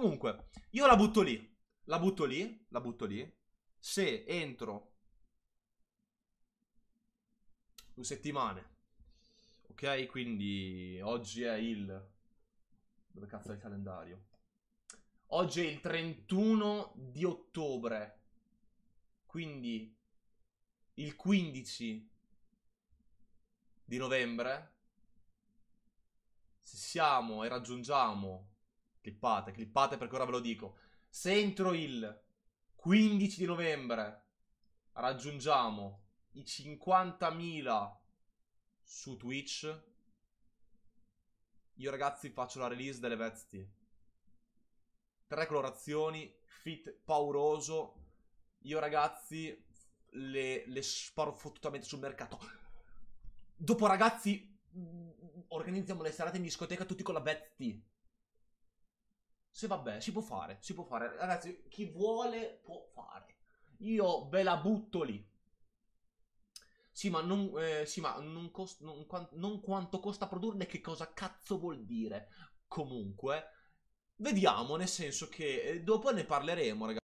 Comunque, io la butto lì. La butto lì, la butto lì. Se entro due settimane, ok? Quindi oggi è il... Dove cazzo è il calendario? Oggi è il 31 di ottobre. Quindi il 15 di novembre. Se siamo e raggiungiamo Clippate, clippate perché ora ve lo dico. Se entro il 15 di novembre raggiungiamo i 50.000 su Twitch, io ragazzi faccio la release delle vesti. Tre colorazioni, fit pauroso. Io ragazzi le, le sparo fottutamente sul mercato. Dopo ragazzi mm, organizziamo le serate in discoteca tutti con la vesti. Se vabbè, si può fare, si può fare. Ragazzi, chi vuole può fare. Io ve la butto lì. Sì, ma, non, eh, sì, ma non, cost- non, non, quanto costa produrne, che cosa cazzo vuol dire? Comunque, vediamo, nel senso che eh, dopo ne parleremo, ragazzi.